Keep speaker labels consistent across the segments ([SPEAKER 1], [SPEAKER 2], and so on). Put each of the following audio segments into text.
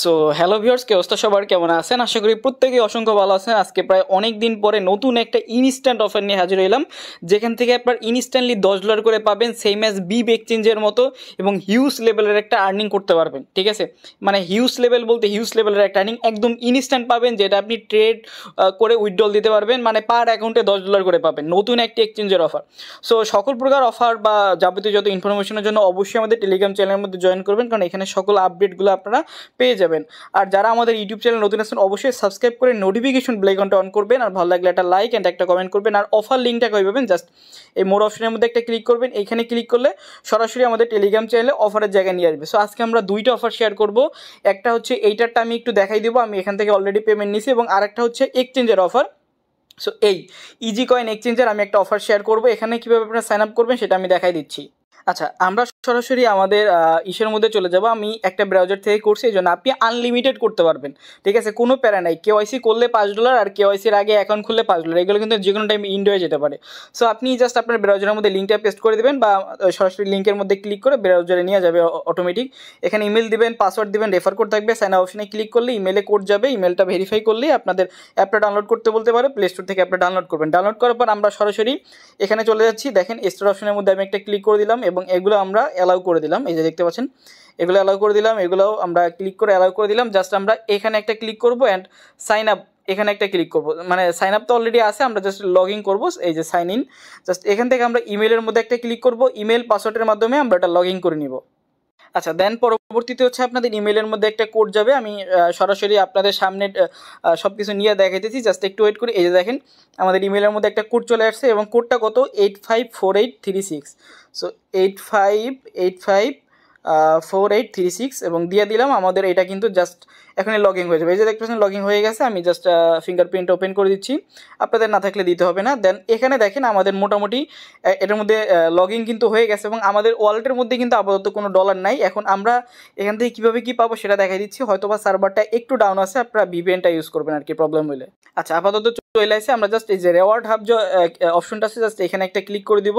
[SPEAKER 1] so hello viewers কে অবস্থা সবার কেমন আছেন আশা করি প্রত্যেকেই অসংখ্য ভালো আছেন আজকে প্রায় অনেক দিন পরে নতুন একটা ইনস্ট্যান্ট অফার নিয়ে হাজির হলাম যেখান থেকে আপনার ইনস্ট্যান্টলি দশ ডলার করে পাবেন সেম অ্যাজ বিব এক্সচেঞ্জের মতো এবং হিউজ লেভেলের একটা আর্নিং করতে পারবেন ঠিক আছে মানে হিউজ লেভেল বলতে হিউজ লেভেলের একটা আর্নিং একদম ইনস্ট্যান্ট পাবেন যেটা আপনি ট্রেড করে উইথড্রল দিতে পারবেন মানে পার অ্যাকাউন্টে দশ ডলার করে পাবেন নতুন একটি এক্সচেঞ্জের অফার সো সকল প্রকার অফার বা যাবতীয় যত ইনফরমেশনের জন্য অবশ্যই আমাদের টেলিগ্রাম চ্যানেলের মধ্যে জয়েন করবেন কারণ এখানে সকল আপডেটগুলো আপনারা পেয়ে পেয়ে যাবেন আর যারা আমাদের ইউটিউব চ্যানেল নতুন আসেন অবশ্যই সাবস্ক্রাইব করে নোটিফিকেশন বেলাইকনটা অন করবেন আর ভালো লাগলে একটা লাইক অ্যান্ড একটা কমেন্ট করবেন আর অফার লিঙ্কটা কই পাবেন জাস্ট এই মোর অপশনের মধ্যে একটা ক্লিক করবেন এখানে ক্লিক করলে সরাসরি আমাদের টেলিগ্রাম চ্যানেলে অফারের জায়গায় নিয়ে আসবে সো আজকে আমরা দুইটা অফার শেয়ার করব একটা হচ্ছে এইটারটা আমি একটু দেখাই দেবো আমি এখান থেকে অলরেডি পেমেন্ট নিছি এবং আরেকটা হচ্ছে এক্সচেঞ্জের অফার সো এই ইজি কয়েন এক্সচেঞ্জের আমি একটা অফার শেয়ার করব এখানে কীভাবে আপনারা সাইন আপ করবেন সেটা আমি দেখাই দিচ্ছি আচ্ছা আমরা সরাসরি আমাদের ইসের মধ্যে চলে যাব আমি একটা ব্রাউজার থেকে করছি এই জন্য আপনি আনলিমিটেড করতে পারবেন ঠিক আছে কোনো প্যারা নাই কেওয়াইসি করলে পাঁচ ডলার আর কেওয়াইসির আগে অ্যাকাউন্ট খুললে পাঁচ ডলার এগুলো কিন্তু যে কোনো টাইম ইন্ড যেতে পারে সো আপনি জাস্ট আপনার ব্রাউজারের মধ্যে লিঙ্কটা পেস্ট করে দেবেন বা সরাসরি লিঙ্কের মধ্যে ক্লিক করে ব্রাউজারে নিয়ে যাবে অটোমেটিক এখানে ইমেল দিবেন পাসওয়ার্ড দিবেন রেফার কোড থাকবে সাইন অপশনে ক্লিক করলে ইমেলে কোড যাবে ইমেলটা ভেরিফাই করলে আপনাদের অ্যাপটা ডাউনলোড করতে বলতে পারে প্লে স্টোর থেকে অ্যাপটা ডাউনলোড করবেন ডাউনলোড করার পর আমরা সরাসরি এখানে চলে যাচ্ছি দেখেন স্টোর অপশনের মধ্যে আমি একটা ক্লিক করে দিলাম এবং এগুলো আমরা অ্যালাউ করে দিলাম এই যে দেখতে পাচ্ছেন এগুলো অ্যালাউ করে দিলাম এগুলোও আমরা ক্লিক করে অ্যালাউ করে দিলাম জাস্ট আমরা এখানে একটা ক্লিক করব অ্যান্ড সাইন আপ এখানে একটা ক্লিক করব মানে সাইন আপ তো অলরেডি আছে আমরা জাস্ট লগ ইন করবো এই যে সাইন ইন জাস্ট এখান থেকে আমরা ইমেলের মধ্যে একটা ক্লিক করব ইমেল পাসওয়ার্ডের মাধ্যমে আমরা এটা লগ ইন করে নিব আচ্ছা দেন পরবর্তীতে হচ্ছে আপনাদের ইমেলের মধ্যে একটা কোড যাবে আমি সরাসরি আপনাদের সামনে সব কিছু নিয়ে দেখাইতেছি জাস্ট একটু ওয়েট করি এই যে দেখেন আমাদের ইমেলের মধ্যে একটা কোড চলে আসছে এবং কোডটা কত eight five four eight three six so eight five eight five four eight three six এবং দিয়ে দিলাম আমাদের এটা কিন্তু জাস্ট এখানে লগ ইন হয়ে যাবে এই যে দেখতে পাচ্ছেন লগ ইন হয়ে গেছে আমি জাস্ট ফিঙ্গারপ্রিন্ট ওপেন করে দিচ্ছি আপনাদের না থাকলে দিতে হবে না দেন এখানে দেখেন আমাদের মোটামুটি এটার মধ্যে লগ ইন কিন্তু হয়ে গেছে এবং আমাদের ওয়ালেটের মধ্যে কিন্তু আপাতত কোনো ডলার নাই এখন আমরা এখান থেকে কীভাবে কী পাবো সেটা দেখা দিচ্ছি হয়তো বা সার্ভারটা একটু ডাউন আছে আপনারা ভিভিএনটা ইউজ করবেন আর কি প্রবলেম হলে আচ্ছা আপাতত চলে আসে আমরা জাস্ট এই যে রেওয়ার্ড হাব যে অপশনটা আছে জাস্ট এখানে একটা ক্লিক করে দিব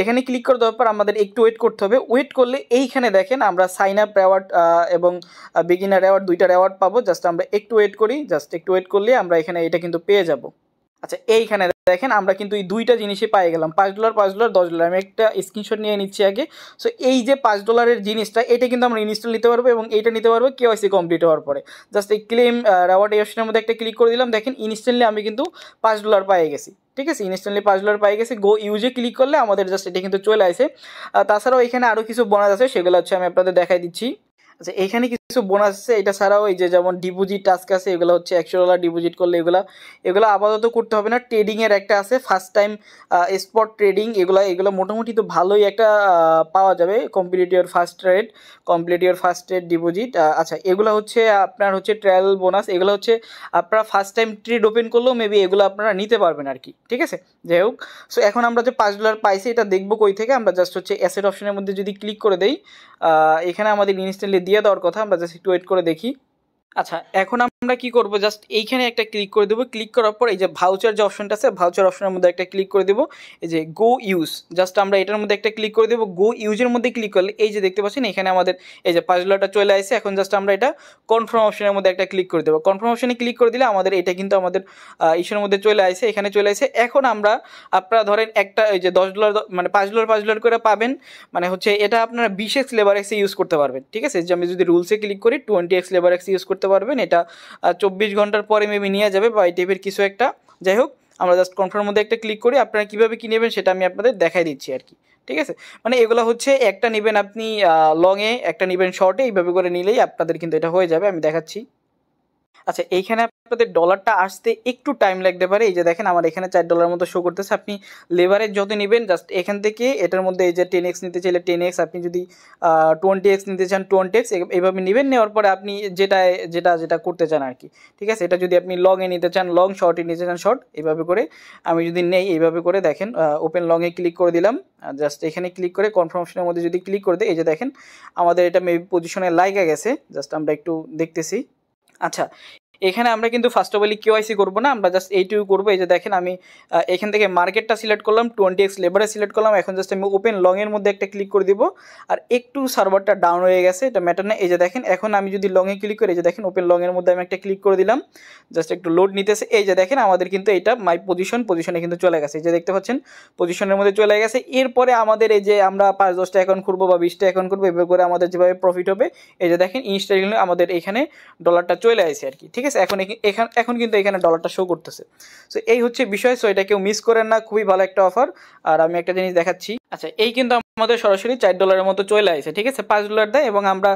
[SPEAKER 1] এখানে ক্লিক করে দেওয়ার পর আমাদের একটু ওয়েট করতে হবে ওয়েট করলে এইখানে দেখেন আমরা সাইন আপ রেওয়ার্ড এবং বিগিনার রেওয়ার্ড দুইটা রেওয়ার্ড পাওয়ার পাবো জাস্ট আমরা একটু ওয়েট করি জাস্ট একটু ওয়েট করলে আমরা এখানে এটা কিন্তু পেয়ে যাব আচ্ছা এইখানে দেখেন আমরা কিন্তু এই দুইটা জিনিসই পাই গেলাম পাঁচ ডলার পাঁচ ডলার দশ ডলার আমি একটা স্ক্রিনশট নিয়ে নিচ্ছি আগে সো এই যে পাঁচ ডলারের জিনিসটা এটা কিন্তু আমরা ইনস্টল নিতে পারবো এবং এটা নিতে পারবো কেওয়াইসি কমপ্লিট হওয়ার পরে জাস্ট এই ক্লেম রাওয়ার্ড অপশনের মধ্যে একটা ক্লিক করে দিলাম দেখেন ইনস্টেন্টলি আমি কিন্তু পাঁচ ডলার পাই গেছি ঠিক আছে ইনস্টেন্টলি পাঁচ ডলার পাই গেছে গো ইউজে ক্লিক করলে আমাদের জাস্ট এটা কিন্তু চলে আসে তাছাড়াও এখানে আরও কিছু বোনাস আছে সেগুলো হচ্ছে আমি আপনাদের দেখাই দিচ্ছি আচ্ছা এখানে কিছু বোনাস আছে এটা ছাড়াও এই যে যেমন ডিপোজিট টাস্ক আছে এগুলো হচ্ছে একশো ডলার ডিপোজিট করলে এগুলো এগুলো আপাতত করতে হবে না ট্রেডিংয়ের একটা আছে ফার্স্ট টাইম স্পট ট্রেডিং এগুলো এগুলো মোটামুটি তো ভালোই একটা পাওয়া যাবে competitive first rate competitive first rate deposit আচ্ছা এগুলো হচ্ছে আপনার হচ্ছে ট্রায়াল বোনাস এগুলো হচ্ছে আপনারা ফার্স্ট টাইম ট্রেড ওপেন করলেও মেবি এগুলো আপনারা নিতে পারবেন আর কি ঠিক আছে যাই হোক সো এখন আমরা যে পাঁচ ডলার পাইছি এটা দেখবো কই থেকে আমরা জাস্ট হচ্ছে অ্যাসেট অপশনের মধ্যে যদি ক্লিক করে দেই এখানে আমাদের ইনস্ট্যান্টলি দিয়ে দেওয়ার কথা আমরা জাস্ট একটু ওয়েট করে দেখি আচ্ছা এখন আমরা কি করবো জাস্ট এইখানে একটা ক্লিক করে দেবো ক্লিক করার পর এই যে ভাউচার যে অপশনটা আছে ভাউচার অপশনের মধ্যে একটা ক্লিক করে দেবো এই যে গো ইউজ জাস্ট আমরা এটার মধ্যে একটা ক্লিক করে দেবো গো ইউজের মধ্যে ক্লিক করলে এই যে দেখতে পাচ্ছেন এখানে আমাদের এই যে পাঁচলাটা চলে আসে এখন জাস্ট আমরা এটা কনফার্ম অপশনের মধ্যে একটা ক্লিক করে দেবো কনফার্ম অপশনে ক্লিক করে দিলে আমাদের এটা কিন্তু আমাদের ইস্যুর মধ্যে চলে আসে এখানে চলে আসে এখন আমরা আপনারা ধরেন একটা এই যে দশ ডলার মানে পাঁচ ডলার পাঁচ ডলার করে পাবেন মানে হচ্ছে এটা আপনারা বিশ এক্স লেবার এক্সে ইউজ করতে পারবেন ঠিক আছে যে আমি যদি রুলসে ক্লিক করি টোয়েন্টি এক্স লেবার এক্স ইউজ করতে পারবেন এটা চব্বিশ ঘন্টার পরে মেবি নিয়ে যাবে বা এই টাইপের কিছু একটা যাই হোক আমরা জাস্ট কনফার্মের মধ্যে একটা ক্লিক করি আপনারা কীভাবে কী নেবেন সেটা আমি আপনাদের দেখাই দিচ্ছি আর কি ঠিক আছে মানে এগুলো হচ্ছে একটা নেবেন আপনি লংয়ে একটা নেবেন শর্টে এইভাবে করে নিলেই আপনাদের কিন্তু এটা হয়ে যাবে আমি দেখাচ্ছি আচ্ছা এইখানে আপনাদের ডলারটা আসতে একটু টাইম লাগতে পারে এই যে দেখেন আমার এখানে চার ডলার মতো শো করতেছে আপনি লেবারের যত নেবেন জাস্ট এখান থেকে এটার মধ্যে এই যে টেন এক্স নিতে চাইলে টেন এক্স আপনি যদি টোয়েন্টি এক্স নিতে চান টোয়েন্টি এক্স এইভাবে নেবেন নেওয়ার পরে আপনি যেটা যেটা যেটা করতে চান আর কি ঠিক আছে এটা যদি আপনি লংয়ে নিতে চান লং শর্টে নিতে চান শর্ট এইভাবে করে আমি যদি নেই এইভাবে করে দেখেন ওপেন লংয়ে ক্লিক করে দিলাম জাস্ট এখানে ক্লিক করে কনফার্মেশনের মধ্যে যদি ক্লিক করে দেয় এই যে দেখেন আমাদের এটা মেবি পজিশনে লাইকা গেছে জাস্ট আমরা একটু দেখতেছি আচ্ছা এখানে আমরা কিন্তু ফার্স্ট অফ অলি কেওয়াইসি করবো না আমরা জাস্ট এইটুকু করবো এই যে দেখেন আমি এখান থেকে মার্কেটটা সিলেক্ট করলাম টোয়েন্টি এক্স লেবারে সিলেক্ট করলাম এখন জাস্ট আমি ওপেন লংয়ের মধ্যে একটা ক্লিক করে দিব আর একটু সার্ভারটা ডাউন হয়ে গেছে এটা ম্যাটার না এই যে দেখেন এখন আমি যদি লংয়ে ক্লিক করি এই যে দেখেন ওপেন লংয়ের মধ্যে আমি একটা ক্লিক করে দিলাম জাস্ট একটু লোড নিতেছে এই যে দেখেন আমাদের কিন্তু এটা মাই পজিশন পজিশনে কিন্তু চলে গেছে যে দেখতে পাচ্ছেন পজিশনের মধ্যে চলে গেছে এরপরে আমাদের এই যে আমরা পাঁচ দশটা অ্যাকাউন্ট খুলবো বা বিশটা অ্যাকাউন্ট খুলবো এভাবে করে আমাদের যেভাবে প্রফিট হবে এই যে দেখেন ইনস্টাগ্রামে আমাদের এখানে ডলারটা চলে আসে আর কি ঠিক আছে গাইস এখন এখান এখন কিন্তু এখানে ডলারটা শো করতেছে সো এই হচ্ছে বিষয় সো এটা কেউ মিস করেন না খুবই ভালো একটা অফার আর আমি একটা জিনিস দেখাচ্ছি আচ্ছা এই কিন্তু আমাদের সরাসরি চার ডলারের মতো চলে আসে ঠিক আছে পাঁচ ডলার দেয় এবং আমরা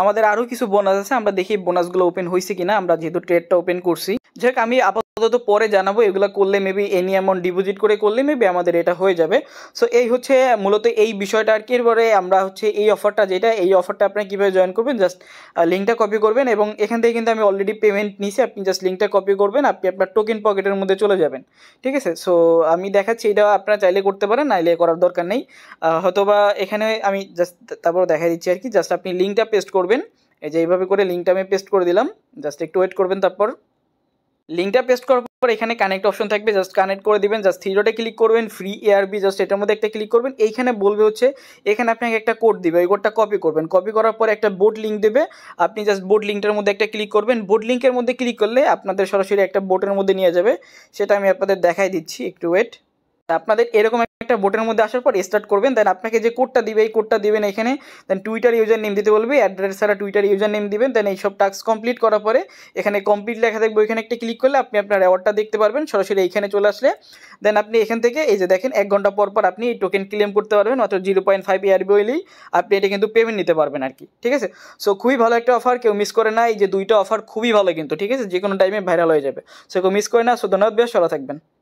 [SPEAKER 1] আমাদের আরও কিছু বোনাস আছে আমরা দেখি বোনাসগুলো ওপেন হয়েছে কিনা আমরা যেহেতু ট্রেডটা ওপেন করছি যাই আমি আপাতত পরে জানাবো এগুলো করলে মেবি এনি অ্যামাউন্ট ডিপোজিট করে করলে মেবি আমাদের এটা হয়ে যাবে সো এই হচ্ছে মূলত এই বিষয়টা আর কি এরপরে আমরা হচ্ছে এই অফারটা যেটা এই অফারটা আপনি কীভাবে জয়েন করবেন জাস্ট লিঙ্কটা কপি করবেন এবং এখান থেকে কিন্তু আমি অলরেডি পেমেন্ট নিয়েছি আপনি জাস্ট লিঙ্কটা কপি করবেন আপনি আপনার টোকেন পকেটের মধ্যে চলে যাবেন ঠিক আছে সো আমি দেখাচ্ছি এটা আপনারা চাইলে করতে পারেন নাইলে করার দরকার নেই নেই হয়তোবা এখানে আমি জাস্ট তারপর দেখা দিচ্ছি আর কি জাস্ট আপনি লিঙ্কটা পেস্ট করবেন এই যে এইভাবে করে লিঙ্কটা আমি পেস্ট করে দিলাম জাস্ট একটু ওয়েট করবেন তারপর লিঙ্কটা পেস্ট করার পর এখানে কানেক্ট অপশন থাকবে জাস্ট কানেক্ট করে দিবেন জাস্ট থ্রিডোটে ক্লিক করবেন ফ্রি এআরবি জাস্ট এটার মধ্যে একটা ক্লিক করবেন এইখানে বলবে হচ্ছে এখানে আপনাকে একটা কোড দিবে ওই কোডটা কপি করবেন কপি করার পর একটা বোর্ড লিঙ্ক দেবে আপনি জাস্ট বোর্ড লিঙ্কটার মধ্যে একটা ক্লিক করবেন বোর্ড লিঙ্কের মধ্যে ক্লিক করলে আপনাদের সরাসরি একটা বোটের মধ্যে নিয়ে যাবে সেটা আমি আপনাদের দেখাই দিচ্ছি একটু ওয়েট আপনাদের এরকম একটা বোটের মধ্যে আসার পর স্টার্ট করবেন দেন আপনাকে যে কোডটা দিবে এই কোডটা দিবেন এখানে দেন টুইটার ইউজার নেম দিতে বলবে অ্যাড্রেস ছাড়া টুইটার ইউজার নেম দিবেন দেন এইসব টাস্ক কমপ্লিট করার পরে এখানে কমপ্লিট লেখা থাকবে ওইখানে একটা ক্লিক করলে আপনি আপনার অ্যাওয়ার্ডটা দেখতে পারবেন সরাসরি এইখানে চলে আসলে দেন আপনি এখান থেকে এই যে দেখেন এক ঘন্টা পর পর আপনি এই টোকেন ক্লেম করতে পারবেন মাত্র জিরো পয়েন্ট ফাইভ ইয়ারবি হইলেই আপনি এটা কিন্তু পেমেন্ট নিতে পারবেন আর কি ঠিক আছে সো খুবই ভালো একটা অফার কেউ মিস করে না এই যে দুইটা অফার খুবই ভালো কিন্তু ঠিক আছে যে কোনো টাইমে ভাইরাল হয়ে যাবে সো কেউ মিস করে না সো ধন্যবাদ বেশ ভালো থাকবেন